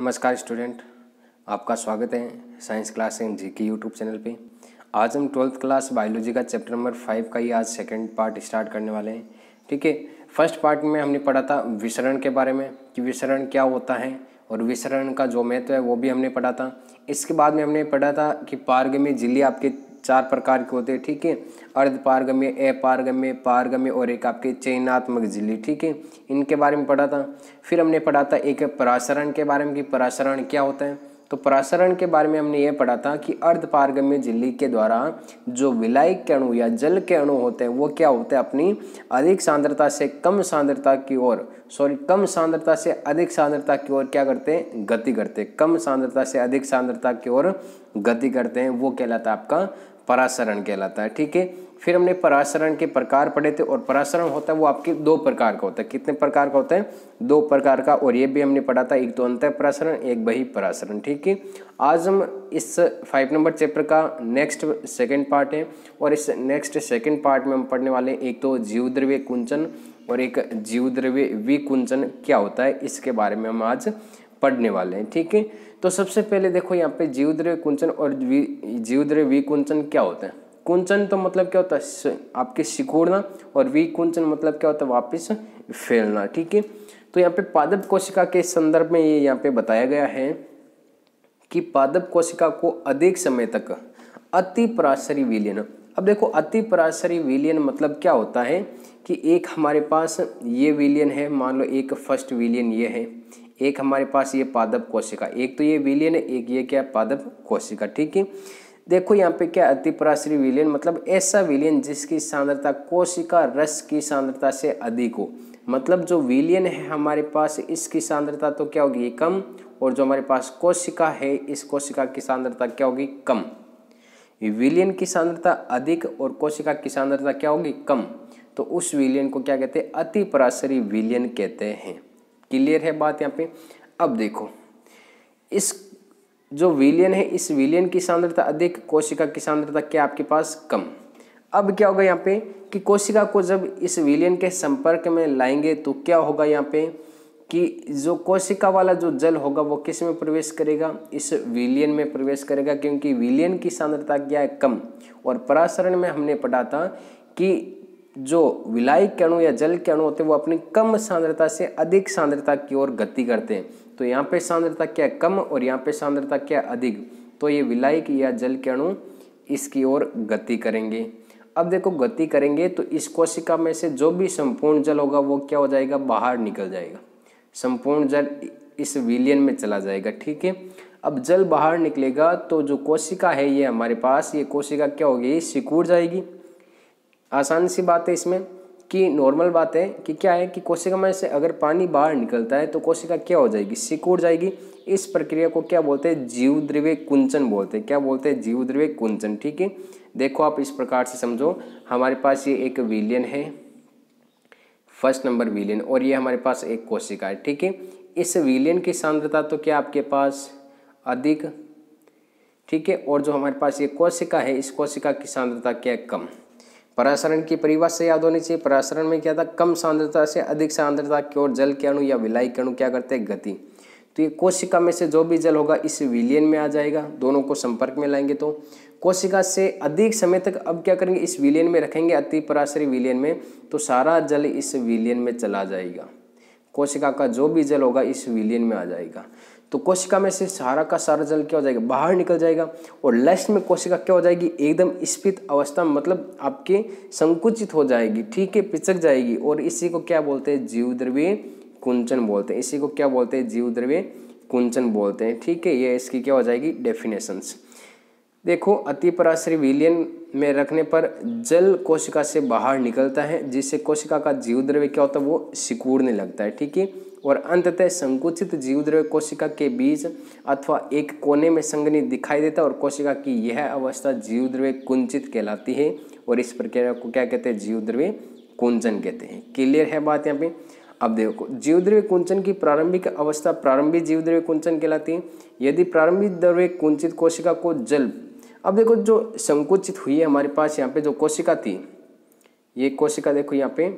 नमस्कार स्टूडेंट आपका स्वागत है साइंस क्लास एन जी के यूट्यूब चैनल पे आज हम ट्वेल्थ क्लास बायोलॉजी का चैप्टर नंबर फाइव का ही आज सेकंड पार्ट स्टार्ट करने वाले हैं ठीक है फर्स्ट पार्ट में हमने पढ़ा था विसरण के बारे में कि विसरण क्या होता है और विसरण का जो महत्व है वो भी हमने पढ़ा था इसके बाद में हमने पढ़ा था कि पार्ग में झिल्ली आपके चार प्रकार के होते हैं ठीक है अर्ध पारगम्य अपारगम्य पारगम्य और एक आपके चयनात्मक झिल्ली ठीक है इनके बारे में पढ़ा था फिर हमने पढ़ा था एक परासरण के बारे में कि परासरण क्या होता है तो परासरण के बारे में हमने ये पढ़ा था कि अर्धपारगम्य झिल्ली के द्वारा जो विलायक के अणु या जल के अणु होते हैं वो क्या होते हैं अपनी अधिक सांद्रता से कम सांद्रता की ओर सॉरी कम सांद्रता से अधिक सांद्रता की ओर क्या करते हैं गति करते हैं कम सांद्रता से अधिक सांद्रता की ओर गति करते हैं वो कहलाता है आपका परासरण कहलाता है ठीक है फिर हमने परासरण के प्रकार पढ़े थे और परासरण होता है वो आपके दो प्रकार का होता है कितने प्रकार का होता है दो प्रकार का और ये भी हमने पढ़ा था एक तो अंत परासरण एक बही परासरण ठीक है आज हम इस फाइव नंबर चैप्टर का नेक्स्ट सेकंड पार्ट है और इस नेक्स्ट सेकंड पार्ट में हम पढ़ने वाले हैं एक तो जीव द्रव्य कुंचन और एक जीव द्रव्य विकुंचन क्या होता है इसके बारे में हम आज पढ़ने वाले हैं ठीक है तो सबसे पहले देखो यहाँ पे जीवद्रव्य कुंचन और जीवद्रव्य विकुंचन क्या होते हैं कुंचन तो मतलब क्या होता है आपके सिकोड़ना और विकुंचन मतलब क्या होता है वापिस फैलना ठीक है तो यहाँ पे पादप कोशिका के संदर्भ में ये यहाँ पे बताया गया है कि पादप कोशिका को अधिक समय तक अति पराशरी विलियन अब देखो अति पराशरी विलियन मतलब क्या होता है कि एक हमारे पास ये विलियन है मान लो एक फर्स्ट विलियन ये है एक हमारे पास ये पादप कोशिका एक तो ये विलियन है एक ये क्या पादप कोशिका ठीक है देखो यहाँ पे क्या अति पराश्री विलियन मतलब ऐसा विलियन जिसकी सांद्रता कोशिका रस की सांद्रता से अधिक हो मतलब जो विलियन है हमारे पास इसकी सांद्रता तो क्या होगी कम और जो हमारे पास कोशिका है इस कोशिका की सांद्रता क्या होगी कम विलियन की सांद्रता अधिक और कोशिका की सांद्रता क्या होगी कम तो उस विलियन को क्या कहते हैं अति पराशरी विलियन कहते हैं क्लियर है बात यहाँ पे अब देखो इस जो विलियन है इस विलियन की सांद्रता अधिक कोशिका की सांद्रता क्या आपके पास कम अब क्या होगा यहाँ पे कि कोशिका को जब इस विलियन के संपर्क में लाएंगे तो क्या होगा यहाँ पे कि जो कोशिका वाला जो जल होगा वो किस में प्रवेश करेगा इस विलियन में प्रवेश करेगा क्योंकि विलियन की सांद्रता क्या है कम और परासरण में हमने पढ़ा था कि जो विलायक किरणु या जल किरणु होते हैं वो अपनी कम सांद्रता से अधिक सांद्रता की ओर गति करते हैं तो यहाँ पे सांद्रता क्या है कम और यहाँ पे सांद्रता क्या अधिक तो ये विलायक या जल किरणु इसकी ओर गति करेंगे अब देखो गति करेंगे तो इस कोशिका में से जो भी संपूर्ण जल होगा वो क्या हो जाएगा बाहर निकल जाएगा संपूर्ण जल इस विलियन में चला जाएगा ठीक है अब जल बाहर निकलेगा तो जो कोशिका है ये हमारे पास ये कोशिका क्या होगी सिकुड़ जाएगी आसान सी बात है इसमें कि नॉर्मल बात है कि क्या है कि कोशिका में से अगर पानी बाहर निकलता है तो कोशिका क्या हो जाएगी सिकुड़ जाएगी इस प्रक्रिया को क्या बोलते हैं जीव द्रव्य कुंचन बोलते हैं क्या बोलते हैं जीव द्रव्य कुंचन ठीक है देखो आप इस प्रकार से समझो हमारे पास ये एक विलियन है फर्स्ट नंबर विलियन और ये हमारे पास एक कोशिका है ठीक है इस विलियन की सांद्रता तो क्या आपके पास अधिक ठीक है और जो हमारे पास ये कोशिका है इस कोशिका की सांद्रता क्या है कम परासरण की परिभाषा याद होनी चाहिए परासरण में क्या था कम सांद्रता से अधिक सांद्रता की ओर जल के अणु या विलाई के अणु क्या करते हैं गति तो ये कोशिका में से जो भी जल होगा इस विलियन में आ जाएगा दोनों को संपर्क में लाएंगे तो कोशिका से अधिक समय तक अब क्या करेंगे इस विलियन में रखेंगे अति पराशरी विलियन में तो सारा जल इस विलियन में चला जाएगा कोशिका का जो भी जल होगा इस विलियन में आ जाएगा तो कोशिका में से सारा का सारा जल क्या हो जाएगा बाहर निकल जाएगा और लास्ट में कोशिका क्या हो जाएगी एकदम स्फित अवस्था मतलब आपके संकुचित हो जाएगी ठीक है पिचक जाएगी और इसी को क्या बोलते हैं जीव द्रव्य कुंचन बोलते हैं इसी को क्या बोलते हैं जीव द्रव्य कुंचन बोलते हैं ठीक है ये इसकी क्या हो जाएगी डेफिनेशंस देखो अति पराश्री विलियन में रखने पर जल कोशिका से बाहर निकलता है जिससे कोशिका का जीव द्रव्य क्या होता है वो सिकुड़ने लगता है ठीक है और अंततः संकुचित जीवद्रव्य कोशिका के बीच अथवा एक कोने में संगनी दिखाई देता है और कोशिका की यह अवस्था जीवद्रव्य कुंचित कहलाती है और इस प्रक्रिया को क्या कहते हैं जीवद्रव्य कुंजन कहते हैं क्लियर है बात यहाँ पे अब देखो जीवद्रव्य कुंचन की प्रारंभिक अवस्था प्रारंभिक जीवद्रव्य कुंचन कहलाती है यदि प्रारंभिक द्रव्य कुंचित कोशिका को जल अब देखो जो संकुचित हुई है हमारे पास यहाँ पे जो कोशिका थी ये कोशिका देखो यहाँ पे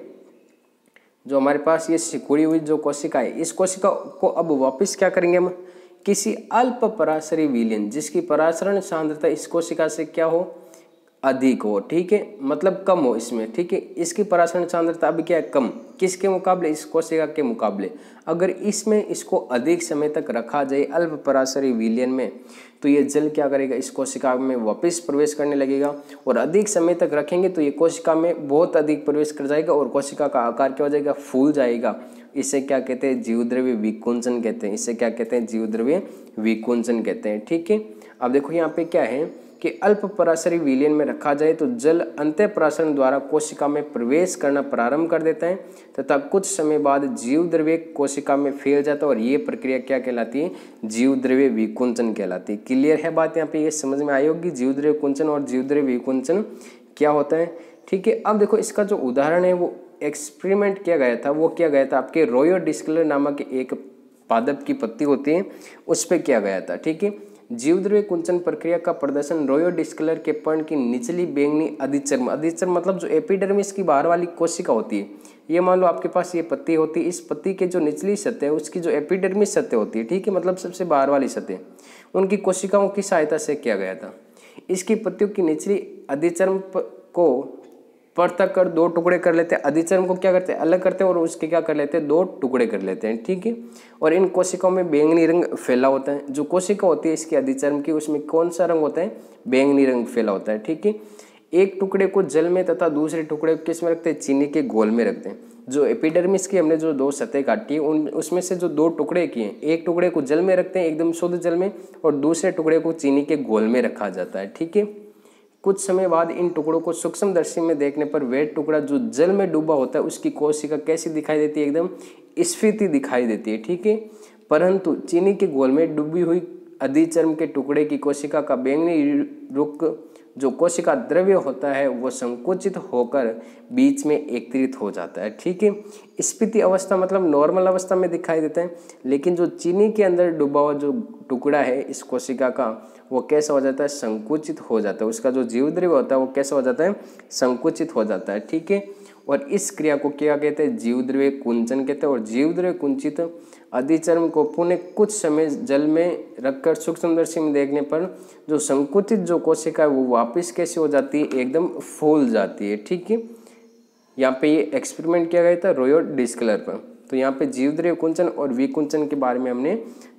जो हमारे पास ये सिकुड़ी हुई जो कोशिका है इस कोशिका को अब वापस क्या करेंगे हम किसी अल्प पराशरी विलियन जिसकी पराशरण सांद्रता इस कोशिका से क्या हो अधिक हो ठीक है मतलब कम हो इसमें ठीक है इसकी पराशरण सांद्रता अब क्या है कम किसके मुकाबले इस कोशिका के मुकाबले अगर इसमें इसको अधिक समय तक रखा जाए अल्प पराशरी विलियन में तो ये जल क्या करेगा इस कोशिका में वापस प्रवेश करने लगेगा और अधिक समय तक रखेंगे तो ये कोशिका में बहुत अधिक प्रवेश कर जाएगा और कोशिका का आकार क्या हो जाएगा फूल जाएगा इसे क्या कहते हैं जीवद्रव्य विकुंचन कहते हैं इसे क्या कहते हैं जीवद्रव्य विकुंचन कहते हैं ठीक है अब देखो यहाँ पे क्या है कि अल्प पराशरी विलियन में रखा जाए तो जल अंत्य पराशरण द्वारा कोशिका में प्रवेश करना प्रारंभ कर देता है तथा कुछ समय बाद जीव द्रव्य कोशिका में फैल जाता है और ये प्रक्रिया क्या कहलाती है जीव द्रव्य विकुंचन कहलाती है क्लियर है बात यहाँ पे ये समझ में आई होगी जीव द्रव्य कुंचन और जीव द्रव्य विकुंचन क्या होता है ठीक है अब देखो इसका जो उदाहरण है वो एक्सपेरिमेंट किया गया था वो किया गया था आपके रोयो डिस्कलर नामक एक पादप की पत्ती होती है उस पर किया गया था ठीक है जीवद्रव्य कुंचन प्रक्रिया का प्रदर्शन डिस्कलर के पर्ण की निचली बेंगनी अधिचर्म अधिचर्म मतलब जो एपिडर्मिस की बाहर वाली कोशिका होती है ये मान लो आपके पास ये पत्ती होती है इस पत्ती के जो निचली सतह है उसकी जो एपिडर्मिस सतह होती है ठीक है मतलब सबसे बाहर वाली सतह उनकी कोशिकाओं की सहायता से किया गया था इसकी पत्तियों की निचली अधिचर्म को पर तक कर दो टुकड़े कर लेते हैं अधिचर्म को क्या करते हैं अलग करते हैं और उसके क्या कर लेते हैं दो टुकड़े कर लेते हैं ठीक है और इन कोशिकाओं में बैंगनी रंग फैला होता है जो कोशिका होती है इसकी अधिचर्म की उसमें कौन सा रंग होता है बैंगनी रंग फैला होता है ठीक है एक टुकड़े को जल में तथा दूसरे टुकड़े को किस में रखते हैं चीनी के गोल में रखते हैं जो एपिडर्मिस की हमने जो दो सतह काटी है उन उसमें से जो दो टुकड़े किए एक टुकड़े को जल में रखते हैं एकदम शुद्ध जल में और दूसरे टुकड़े को चीनी के गोल में रखा जाता है ठीक है कुछ समय बाद इन टुकड़ों को सूक्ष्म दर्शी में देखने पर वह टुकड़ा जो जल में डूबा होता है उसकी कोशिका कैसी दिखाई देती है एकदम स्फीति दिखाई देती है ठीक है परंतु चीनी के गोल में डूबी हुई अधिचर्म के टुकड़े की कोशिका का बैंगनी रुक जो कोशिका द्रव्य होता है वो संकुचित होकर बीच में एकत्रित हो जाता है ठीक है स्पीति अवस्था मतलब नॉर्मल अवस्था में दिखाई देता है लेकिन जो चीनी के अंदर डूबा हुआ जो टुकड़ा है इस कोशिका का वो कैसा हो जाता है संकुचित हो जाता है उसका जो जीव द्रव्य होता है वो कैसा हो जाता है संकुचित हो जाता है ठीक है और इस क्रिया को क्या कहते हैं जीवद्रव्य कुंचन कहते हैं और जीवद्रव्य कुंचित अधिचर्म को पुनः कुछ समय जल में रखकर सूक्ष्मदर्शी में देखने पर जो संकुचित जो कोशिका है वो वापस कैसे हो जाती है एकदम फूल जाती है ठीक है यहाँ पे ये एक्सपेरिमेंट किया गया था रोयो डिस्कलर पर तो यहाँ पे जीवद्रव्य कुंचन और विकुंचन के बारे में हमने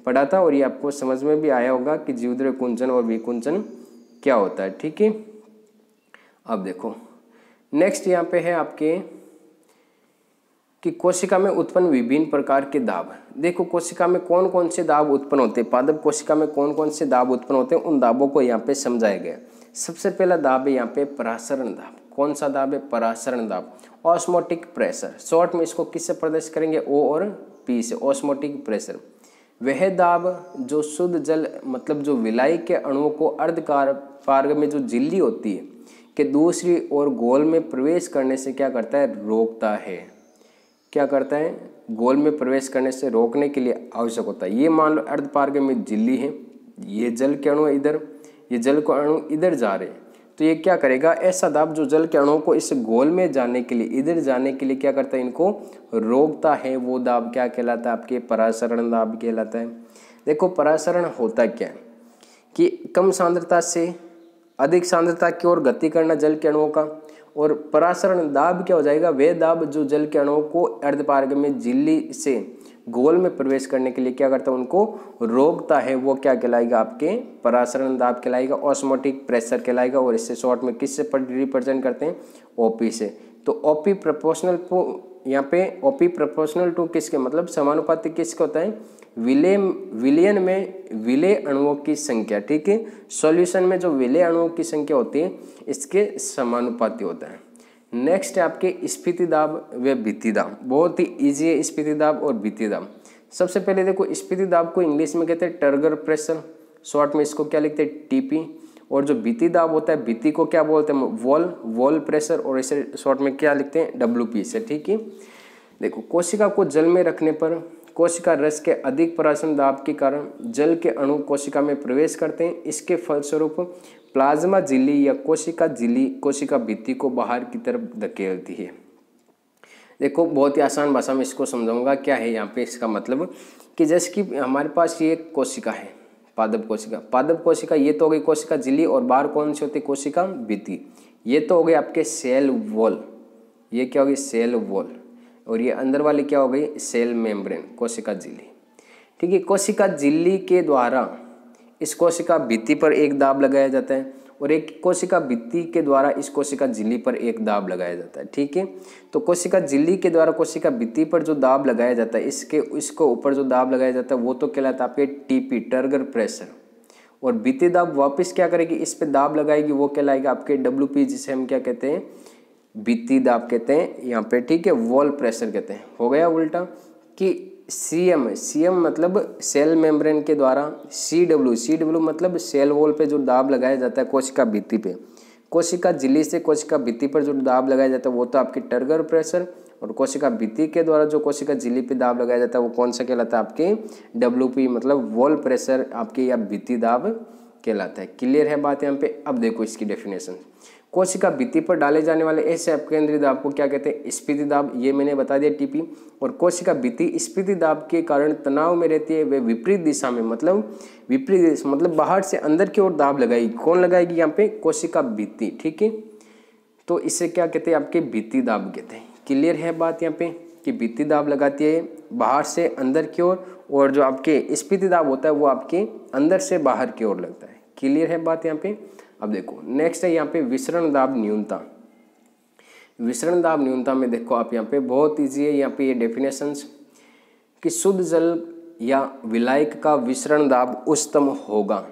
पढ़ा था और ये आपको समझ में भी आया होगा कि जीवद्रव्य कुंचन और विकुंचन क्या होता है ठीक है अब देखो नेक्स्ट यहाँ पे है आपके कि कोशिका में उत्पन्न विभिन्न प्रकार के दाब देखो कोशिका में कौन कौन से दाब उत्पन्न होते हैं पादप कोशिका में कौन कौन से दाब उत्पन्न होते हैं उन दाबों को यहाँ पे समझाया गया सबसे पहला दाब है यहाँ पे परासरण दाब कौन सा दाब है परासरण दाब ऑस्मोटिक प्रेशर शॉर्ट में इसको किससे प्रदर्श करेंगे ओ और पी से ऑस्मोटिक प्रेशर वह दाब जो शुद्ध जल मतलब जो विलाई के अणुओं को अर्धकार पार्ग में जो झिल्ली होती है के दूसरी ओर गोल में प्रवेश करने से क्या करता है रोकता है क्या करता है गोल में प्रवेश करने से रोकने के लिए आवश्यक होता है ये मान लो अर्धपारग में झिल्ली है ये जल के अणु इधर ये जल को अणु इधर जा रहे तो ये क्या करेगा ऐसा दाब जो जल के अणुओं को इस गोल में जाने के लिए इधर जाने के लिए क्या करता है इनको रोकता है वो दाब क्या कहलाता है आपके परासरण दाब कहलाता है देखो परासरण होता क्या है कि कम सांद्रता से अधिक सांद्रता की ओर गति करना जल के अणुओं का और परासरण दाब क्या हो जाएगा वह दाब जो जल के अणुओं को अर्धपार्ग में झिल्ली से गोल में प्रवेश करने के लिए क्या करता है उनको रोकता है वो क्या कहलाएगा आपके परासरण दाब कहलाएगा ऑस्मोटिक प्रेशर कहलाएगा और इससे शॉर्ट में किससे रिप्रेजेंट करते हैं ओपी से तो ओपी प्रोपोर्शनल यहाँ पे ओपी प्रोपोर्शनल टू किसके मतलब समानुपाती किसके होता है विले विलियन में विले अणुओं की संख्या ठीक है सॉल्यूशन में जो विले अणुओं की संख्या होती है इसके समानुपाती होता है नेक्स्ट है आपके स्फीति दाब व भीति दाब बहुत ही ईजी है स्फीति दाब और भीति दाब सबसे पहले देखो स्फीति दाब को इंग्लिश में कहते हैं टर्गर प्रेशर शॉर्ट में इसको क्या लिखते हैं टीपी और जो बीती दाब होता है बीती को क्या बोलते हैं वॉल वॉल प्रेशर और इसे शॉर्ट में क्या लिखते हैं डब्ल्यू पी से ठीक है देखो कोशिका को जल में रखने पर कोशिका रस के अधिक प्राशन दाब के कारण जल के अणु कोशिका में प्रवेश करते हैं इसके फलस्वरूप प्लाज्मा झिल्ली या कोशिका झिल्ली कोशिका भित्ति को बाहर की तरफ धकेलती है देखो बहुत ही आसान भाषा में इसको समझाऊंगा क्या है यहाँ पे इसका मतलब कि जैसे कि हमारे पास ये एक कोशिका है पादप कोशिका पादप कोशिका ये तो हो गई कोशिका झिल्ली और बाहर कौन सी होती है कोशिका भित्ति ये तो हो गई आपके सेल वॉल ये क्या हो गई सेल वॉल और ये अंदर वाली क्या हो गई सेल मेम्ब्रेन कोशिका झिल्ली ठीक है कोशिका झिल्ली के द्वारा इस कोशिका भित्ती पर एक दाब लगाया जाता है और एक कोशिका भित्ति के द्वारा इस कोशिका झिल्ली पर एक दाब लगाया जाता है ठीक है तो कोशिका झिल्ली के द्वारा कोशिका भित्ति पर जो दाब लगाया जाता है इसके इसको ऊपर जो दाब लगाया जाता है वो तो कहलाता है आपके टीपी टर्गर प्रेशर और भित्ति दाब वापस क्या करेगी इस पर दाब लगाएगी वो कहलाएगा आपके डब्ल्यू पी जिसे हम क्या कहते हैं बीती दाब कहते हैं यहाँ पे ठीक है वॉल प्रेशर कहते हैं हो गया उल्टा कि सी एम सी एम मतलब सेल मेम्ब्रेन के द्वारा सी डब्ल्यू सी डब्ल्यू मतलब सेल वॉल पे जो दाब लगाया जाता है कोशिका भित्ति पे कोशिका झिल्ली से कोशिका भित्ति पर जो दाब लगाया जाता है वो तो आपकी टर्गर प्रेशर और कोशिका भित्ति के द्वारा जो कोशिका झिल्ली पे दाब लगाया जाता है वो कौन सा कहलाता है आपके डब्ल्यू पी मतलब वॉल प्रेशर आपके या भित्ति दाब कहलाता है क्लियर है बात यहाँ पे अब देखो इसकी डेफिनेशन कोशिका भित्ति पर डाले जाने वाले ऐसे अपकेंद्री दाब को क्या कहते हैं स्पीति दाब ये मैंने बता दिया टीपी और कोशिका भित्ति स्पीति दाब के कारण तनाव में रहती है वे विपरीत दिशा में मतलब विपरीत दिशा मतलब बाहर से अंदर की ओर दाब लगाएगी कौन लगाएगी यहाँ पे कोशिका भित्ति ठीक है तो इसे क्या कहते हैं आपके भित्ति दाब कहते हैं क्लियर है बात यहाँ पे कि भित्ति दाब लगाती है बाहर से अंदर की ओर और जो आपके स्पीति दाब होता है वो आपके अंदर से बाहर की ओर लगता है क्लियर है बात यहाँ पे अब देखो नेक्स्ट है यहाँ पे विसरण दाब न्यूनता विसरण दाब न्यूनता में देखो आप यहाँ पे बहुत इजी है यहाँ पे ये डेफिनेशंस कि शुद्ध जल या विलायक का विसरण दाब उच्चतम होगा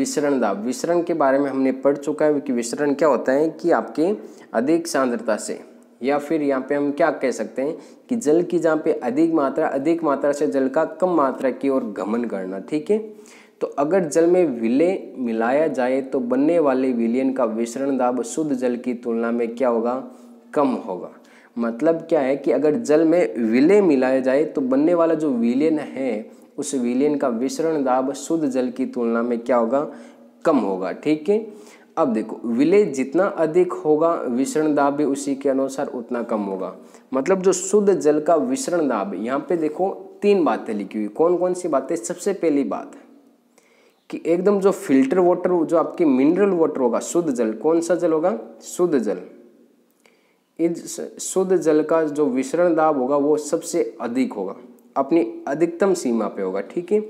विसरण दाब विसरण के बारे में हमने पढ़ चुका है कि विसरण क्या होता है कि आपके अधिक सांद्रता से या फिर यहाँ पे हम क्या कह सकते हैं कि जल की जहाँ पे अधिक मात्रा अधिक मात्रा से जल का कम मात्रा की ओर गमन करना ठीक है तो अगर जल में विलय मिलाया जाए तो बनने वाले विलियन का विसरण दाब शुद्ध जल की तुलना में क्या होगा कम होगा मतलब क्या है कि अगर जल में विलय मिलाया जाए तो बनने वाला जो विलियन है उस विलियन का विसरण दाब शुद्ध जल की तुलना में क्या होगा कम होगा ठीक है अब देखो विलय जितना अधिक होगा विसरण दाब भी उसी के अनुसार उतना कम होगा मतलब जो शुद्ध जल का विसरण दाब यहाँ पे देखो तीन बातें लिखी हुई कौन कौन सी बातें सबसे पहली बात है कि एकदम जो फिल्टर वाटर जो आपकी मिनरल वाटर होगा शुद्ध जल कौन सा जल होगा शुद्ध जल इस शुद्ध जल का जो विसरण दाब होगा वो सबसे अधिक होगा अपनी अधिकतम सीमा पे होगा ठीक है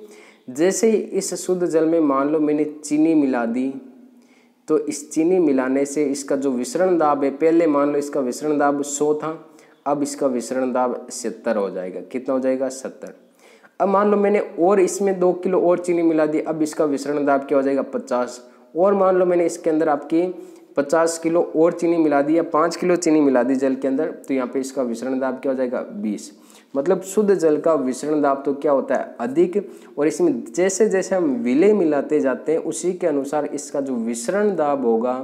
जैसे ही इस शुद्ध जल में मान लो मैंने चीनी मिला दी तो इस चीनी मिलाने से इसका जो विसरण दाब है पहले मान लो इसका विसरण दाब सौ था अब इसका विसरण दाब सत्तर हो जाएगा कितना हो जाएगा सत्तर अब मान लो मैंने और इसमें दो किलो और चीनी मिला दी अब इसका मिश्रण दाब क्या हो जाएगा पचास और मान लो मैंने इसके अंदर आपकी पचास किलो और चीनी मिला दी या पाँच किलो चीनी मिला दी जल के अंदर तो यहाँ पे इसका विसरण दाब क्या हो जाएगा बीस मतलब शुद्ध जल का विसरण दाब तो क्या होता है अधिक और इसमें जैसे जैसे हम विलय मिलाते जाते हैं उसी के अनुसार इसका जो विसरण दाब होगा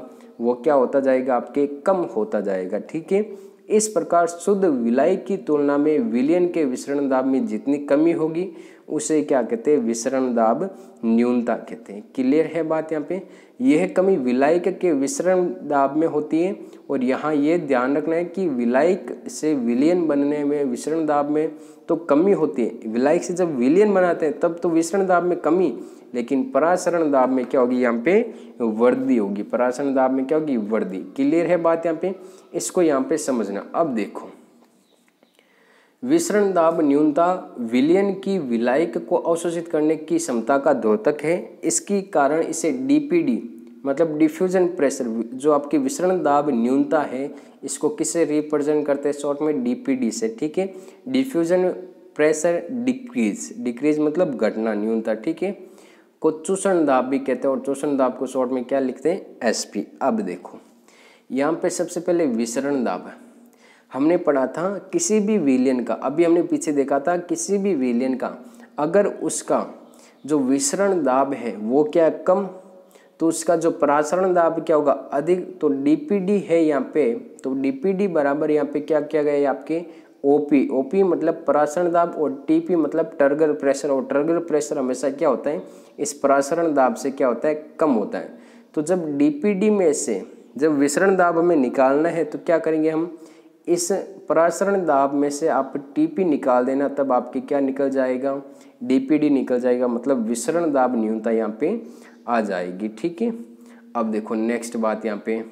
वो क्या होता जाएगा आपके कम होता जाएगा ठीक है इस प्रकार शुद्ध विलय की तुलना में विलयन के विसरण दाब में जितनी कमी होगी उसे क्या कहते हैं विसरण दाब न्यूनता कहते हैं क्लियर है बात यहाँ पे यह कमी विलायक के विसरण दाब में होती है और यहाँ ये ध्यान रखना है कि विलायक से विलियन बनने में विसरण दाब में तो कमी होती है विलायक से जब विलियन बनाते हैं तब तो विसरण दाब में कमी लेकिन परासरण दाब में क्या होगी यहाँ पे वर्दी होगी परासरण दाब में क्या होगी वर्दी क्लियर है बात यहाँ पे इसको यहाँ पे समझना अब देखो विसरण दाब न्यूनता विलियन की विलायक को अवशोषित करने की क्षमता का द्योतक है इसकी कारण इसे डीपीडी मतलब डिफ्यूजन प्रेशर जो आपकी विसरण दाब न्यूनता है इसको किससे रिप्रेजेंट करते हैं शॉर्ट में डीपीडी से ठीक है डिफ्यूजन प्रेशर डिक्रीज डिक्रीज मतलब घटना न्यूनता ठीक है को चूषण दाब भी कहते हैं और चूषण दाब को शॉर्ट में क्या लिखते हैं एस अब देखो यहाँ पर सबसे पहले विसरण दाब है हमने पढ़ा था किसी भी विलियन का अभी हमने पीछे देखा था किसी भी विलियन का अगर उसका जो विसरण दाब है वो क्या कम तो उसका जो परासरण दाब क्या होगा अधिक तो डीपीडी है यहाँ पे तो डीपीडी बराबर यहाँ पे क्या किया गया है आपके ओपी ओपी मतलब परासरण दाब और टीपी मतलब टर्गर प्रेशर और टर्गर प्रेशर हमेशा क्या होता है इस परासरण दाब से क्या होता है कम होता है तो जब डीपीडी में से जब विसरण दाब हमें निकालना है तो क्या करेंगे हम इस प्रसरण दाब में से आप टीपी निकाल देना तब आपके क्या निकल जाएगा डीपीडी निकल जाएगा मतलब विसरण दाब न्यूनता यहाँ पे आ जाएगी ठीक है अब देखो नेक्स्ट बात यहाँ पे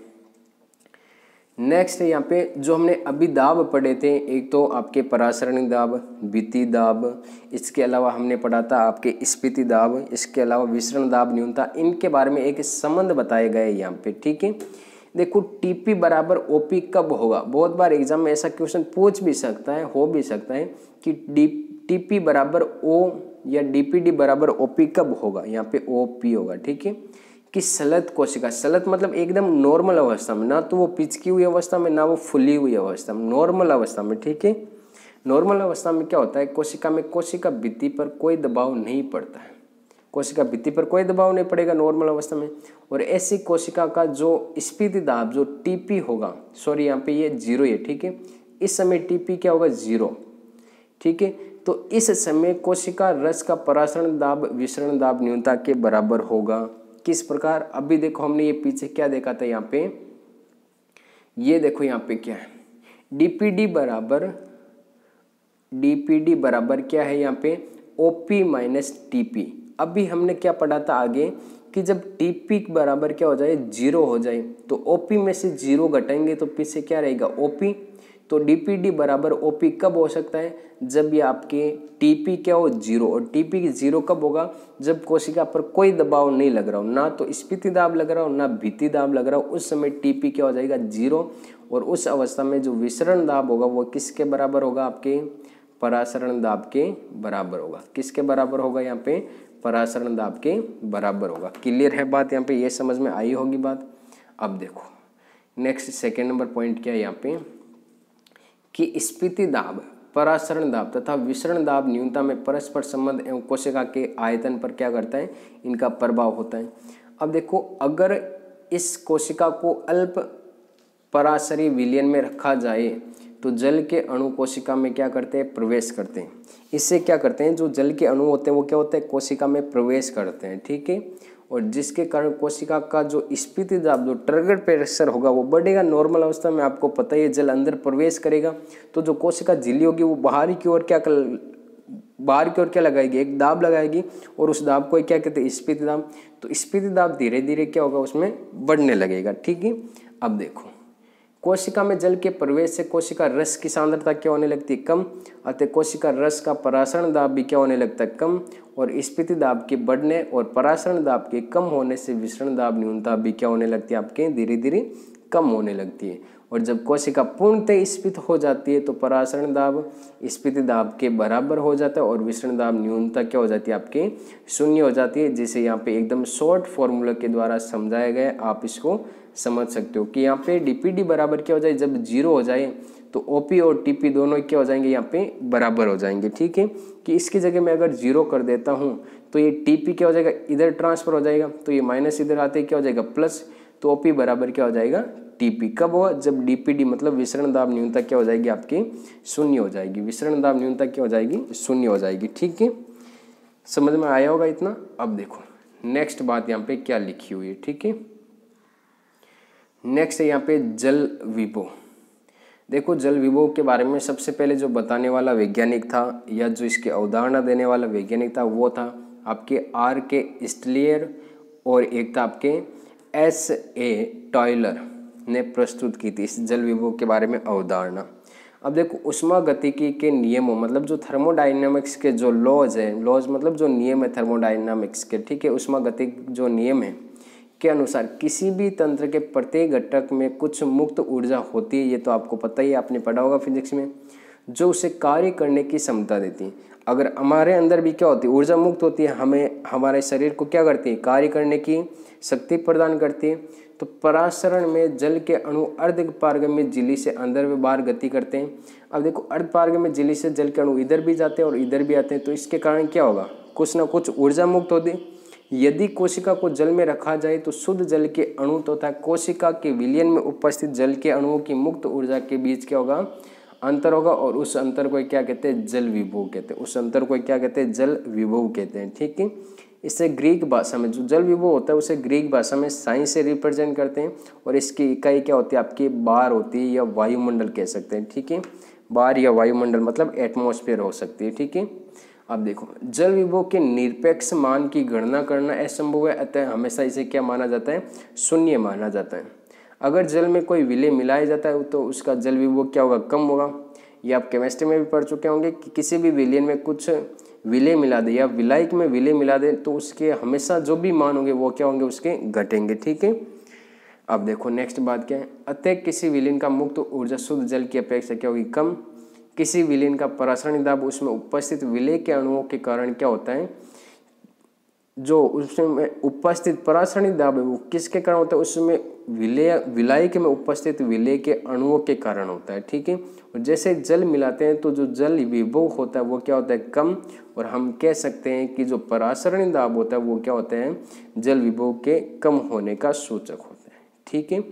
नेक्स्ट यहाँ पे जो हमने अभी दाब पढ़े थे एक तो आपके परासरण दाब बीती दाब इसके अलावा हमने पढ़ा था आपके स्पीति दाब इसके अलावा विसरण दाब न्यूनता इनके बारे में एक संबंध बताए गए यहाँ पे ठीक है देखो टीपी बराबर ओपी कब होगा बहुत बार एग्जाम में ऐसा क्वेश्चन पूछ भी सकता है हो भी सकता है कि डी टीपी बराबर ओ या डीपीडी बराबर ओपी कब होगा यहाँ पे ओपी होगा ठीक है कि सलत कोशिका सलत मतलब एकदम नॉर्मल अवस्था में ना तो वो पिचकी हुई अवस्था में ना वो फुली हुई अवस्था में नॉर्मल अवस्था में ठीक है नॉर्मल अवस्था में क्या होता है कोशिका में कोशिका भित्ति पर कोई दबाव नहीं पड़ता है कोशिका भित्ति पर कोई दबाव नहीं पड़ेगा नॉर्मल अवस्था में और ऐसी कोशिका का जो स्पीति दाब जो टीपी होगा सॉरी यहाँ पे ये जीरो है ठीक है इस समय टीपी क्या होगा जीरो ठीक है तो इस समय कोशिका रस का परासरण दाब विसरण दाब न्यूनता के बराबर होगा किस प्रकार अभी देखो हमने ये पीछे क्या देखा था यहाँ पे ये देखो यहाँ पे क्या है डीपीडी बराबर डीपीडी बराबर क्या है यहाँ पे ओपी माइनस टीपी अभी हमने क्या पढ़ा था आगे कि जब टी पी बराबर क्या हो जाए जीरो हो जाए तो ओ पी में से जीरो घटाएंगे तो पी से क्या रहेगा ओ पी तो डी पी डी बराबर ओ पी कब हो सकता है जब ये आपके टी पी क्या हो जीरो और टी पी जीरो कब होगा जब कोशिका पर कोई दबाव नहीं लग रहा हो ना तो स्पीति दाब लग रहा हो ना भीति दाब लग रहा हो उस समय टी पी क्या हो जाएगा जीरो और उस अवस्था में जो विसरण दाब होगा वो किसके बराबर होगा आपके परासरण दाब के बराबर होगा किसके बराबर होगा यहाँ पे परासरण दाब के बराबर होगा क्लियर है बात यहाँ पे ये समझ में आई होगी बात अब देखो नेक्स्ट सेकेंड नंबर पॉइंट क्या है यहाँ पे कि स्पीति दाब पराशरण दाब तथा विसरण दाब न्यूनता में परस्पर संबंध एवं कोशिका के आयतन पर क्या करता है इनका प्रभाव होता है अब देखो अगर इस कोशिका को अल्प पराशरी विलियन में रखा जाए तो जल के अणु कोशिका में क्या करते हैं प्रवेश करते हैं इससे क्या करते हैं जो जल के अणु होते हैं वो क्या होते हैं कोशिका में प्रवेश करते हैं ठीक है और जिसके कारण कोशिका का जो स्पीति दाब जो ट्रगर प्रेशर होगा वो बढ़ेगा नॉर्मल अवस्था में आपको पता ही है जल अंदर प्रवेश करेगा तो जो कोशिका झिली होगी वो बाहर की ओर क्या कर बाहर की ओर क्या लगाएगी एक दाब लगाएगी और उस दाब को क्या कहते हैं स्पीति दाब तो स्पीति दाब धीरे धीरे क्या होगा उसमें बढ़ने लगेगा ठीक है अब देखो कोशिका में जल के प्रवेश से कोशिका रस की सांद्रता क्या होने लगती है कम अतः कोशिका रस का पराशरण दाब भी क्या होने लगता है कम और स्पीति दाब के बढ़ने और पराशरण दाब के कम होने से विसरण दाब न्यूनता भी क्या होने लगती है आपके धीरे धीरे कम होने लगती है और जब कोशिका पूर्णतः स्पित हो जाती है तो पराशरण दाब स्पित दाब के बराबर हो जाता है और विषण दाब न्यूनता क्या हो जाती है आपकी शून्य हो जाती है जिसे यहाँ पे एकदम शॉर्ट फॉर्मूला के द्वारा समझाया गया आप इसको समझ सकते हो कि यहाँ पे डीपीडी बराबर क्या हो जाए जब जीरो हो जाए तो ओपी और टीपी दोनों क्या हो जाएंगे यहाँ पे बराबर हो जाएंगे ठीक है कि इसकी जगह मैं अगर जीरो कर देता हूँ तो ये टीपी क्या हो जाएगा इधर ट्रांसफर हो जाएगा तो ये माइनस इधर आते क्या हो जाएगा प्लस तो ओपी बराबर क्या हो जाएगा टीपी कब होगा जब डीपीडी मतलब विसरण दाब न्यूनता क्या हो जाएगी आपकी शून्य हो जाएगी विसरण दाब न्यूनता क्या हो जाएगी शून्य हो जाएगी ठीक है समझ में आया होगा इतना अब देखो नेक्स्ट बात यहाँ पे क्या लिखी हुई है ठीक है नेक्स्ट है यहाँ पे जल विभो देखो जल विभो के बारे में सबसे पहले जो बताने वाला वैज्ञानिक था या जो इसके अवधारणा देने वाला वैज्ञानिक था वो था आपके आर के स्टलियर और एक था आपके एस ए टॉयलर ने प्रस्तुत की थी इस जल विभोग के बारे में अवधारणा अब देखो उष्मा गतिकी के नियमों मतलब जो थर्मोडाइनमिक्स के जो लॉज हैं लॉज मतलब जो नियम है थर्मोडाइनमिक्स के ठीक है उष्मा गति जो नियम है के अनुसार किसी भी तंत्र के प्रत्येक घटक में कुछ मुक्त ऊर्जा होती है ये तो आपको पता ही आपने पढ़ा होगा फिजिक्स में जो उसे कार्य करने की क्षमता देती है अगर हमारे अंदर भी क्या होती है ऊर्जा मुक्त होती है हमें हमारे शरीर को क्या करती है कार्य करने की शक्ति प्रदान करती है तो परासरण में जल के अणु अर्धपारगम में जिली से अंदर व बाहर गति करते हैं अब देखो अर्धपारगम में जिली से जल के अणु इधर भी जाते हैं और इधर भी आते हैं तो इसके कारण क्या होगा कुछ ना कुछ ऊर्जा मुक्त होती यदि कोशिका को जल में रखा जाए तो शुद्ध जल के अणु तथा तो कोशिका के विलियन में उपस्थित जल के अणुओं की मुक्त ऊर्जा के बीच क्या होगा अंतर होगा और उस अंतर को क्या कहते हैं जल विभव कहते हैं उस अंतर को क्या कहते हैं जल विभव कहते हैं ठीक है इसे ग्रीक भाषा में जो जल विभव होता है उसे ग्रीक भाषा में साइंस से रिप्रेजेंट करते हैं और इसकी इकाई क्या होती है आपकी बार होती है या वायुमंडल कह सकते हैं ठीक है बार या वायुमंडल मतलब एटमोसफेयर हो सकती है ठीक है अब देखो जल विभव के निरपेक्ष मान की गणना करना असंभव है अतः हमेशा इसे क्या माना जाता है शून्य माना जाता है अगर जल में कोई विलय मिलाया जाता है तो उसका जल विभोग क्या होगा कम होगा या आप केमिस्ट्री में भी पढ़ चुके होंगे कि किसी भी विलियन में कुछ विलय मिला दे या विलायक में विलय मिला दे तो उसके हमेशा जो भी मान होंगे वो क्या होंगे उसके घटेंगे ठीक है अब देखो नेक्स्ट बात क्या है अतः किसी विलयन का मुक्त ऊर्जा शुद्ध जल की अपेक्षा क्या होगी कम किसी विलयन का परासरण दाब उसमें उपस्थित विलय के अणुओं के कारण क्या होता है जो उसमें उपस्थित परासरणी दाब है वो किसके कारण होता है उसमें विलय विलय के में उपस्थित विलय के अणुओं के कारण होता है ठीक है और जैसे जल मिलाते हैं तो जो जल विभोग होता है वो क्या होता है कम और हम कह सकते हैं कि जो पराशरणी दाब होता है वो क्या होता है जल विभोग के कम होने का सूचक होता है ठीक है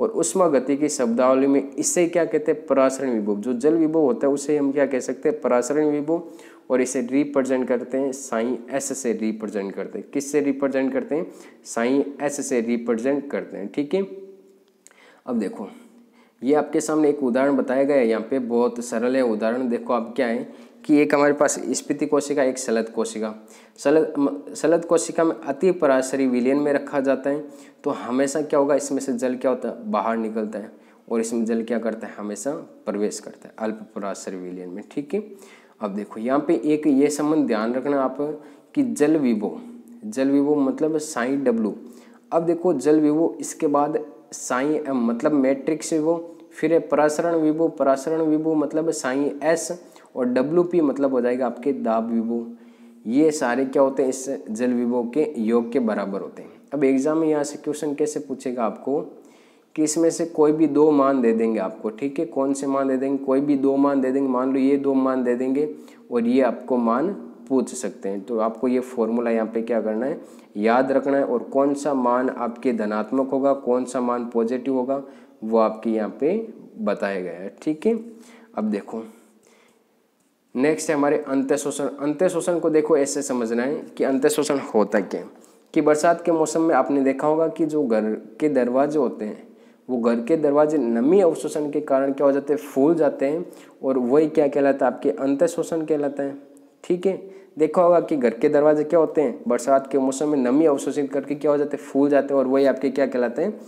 और उष्मा गति की शब्दावली में इसे क्या कहते हैं परासरण विभोग जो जल विभो होता है उसे हम क्या कह सकते हैं परासरण विभो और इसे रिप्रेजेंट करते हैं साई एस से रिप्रेजेंट करते हैं किस से रिप्रेजेंट करते हैं साई एस से रिप्रेजेंट करते हैं ठीक है अब देखो ये आपके सामने एक उदाहरण बताया गया है यहाँ पे बहुत सरल है उदाहरण देखो आप क्या है कि एक हमारे पास स्पीति कोशिका एक सलद कोशिका सलद सलद कोशिका में अति पराशरी विलियन में रखा जाता है तो हमेशा क्या होगा इसमें से जल क्या होता है बाहर निकलता है और इसमें जल क्या करता है हमेशा प्रवेश करता है अल्प पराशरी विलियन में ठीक है अब देखो यहाँ पे एक ये संबंध ध्यान रखना आप कि जल विभो जल विभो मतलब साई डब्लू अब देखो जल विभो इसके बाद साई एम मतलब मैट्रिक्स विभो फिर है परासरण विभो परासरण विभो मतलब साई एस और डब्लू पी मतलब हो जाएगा आपके दाब विभो ये सारे क्या होते हैं इस जल विभो के योग के बराबर होते हैं अब एग्जाम में यहाँ से क्वेश्चन कैसे पूछेगा आपको कि इसमें से कोई भी दो मान दे देंगे आपको ठीक है कौन से मान दे देंगे कोई भी दो मान दे देंगे मान लो ये दो मान दे देंगे और ये आपको मान पूछ सकते हैं तो आपको ये फॉर्मूला यहाँ पे क्या करना है याद रखना है और कौन सा मान आपके धनात्मक होगा कौन सा मान पॉजिटिव होगा वो आपके यहाँ पे बताया गया है ठीक है अब देखो नेक्स्ट है हमारे अंत्य शोषण अंत्य शोषण को देखो ऐसे समझना है कि अंत्य शोषण होता क्या कि बरसात के मौसम में आपने देखा होगा कि जो घर के दरवाजे होते हैं वो घर के दरवाजे नमी अवशोषण के कारण क्या हो जाते हैं फूल जाते हैं और वही क्या कहलाता है आपके अंत शोषण कहलाता है ठीक है देखा होगा कि घर के दरवाजे क्या होते हैं बरसात के मौसम में नमी अवशोषित करके क्या हो जाते हैं फूल जाते हैं और वही आपके क्या कहलाते हैं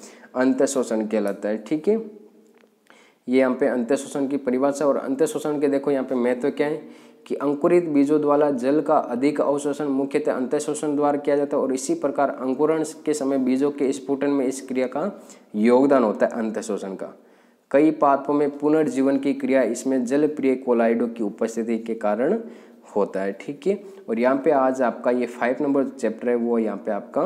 अंत शोषण कहलाता है ठीक है ये यहाँ पे अंत शोषण की परिभाषा और अंत शोषण के देखो यहाँ पे महत्व क्या है कि अंकुरित बीजों द्वारा जल का अधिक अवशोषण मुख्यतः अंत्यशोषण द्वारा किया जाता है और इसी प्रकार अंकुरण के समय बीजों के स्फुटन में इस क्रिया का योगदान होता है अंत्यशोषण का कई पात्रों में पुनर्जीवन की क्रिया इसमें जल प्रिय कोलाइडों की उपस्थिति के कारण होता है ठीक है और यहाँ पे आज आपका ये फाइव नंबर चैप्टर है वो यहाँ पे आपका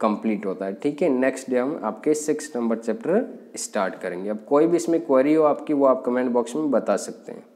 कंप्लीट होता है ठीक है नेक्स्ट डे हम आपके सिक्स नंबर चैप्टर स्टार्ट करेंगे अब कोई भी इसमें क्वेरी हो आपकी वो आप कमेंट बॉक्स में बता सकते हैं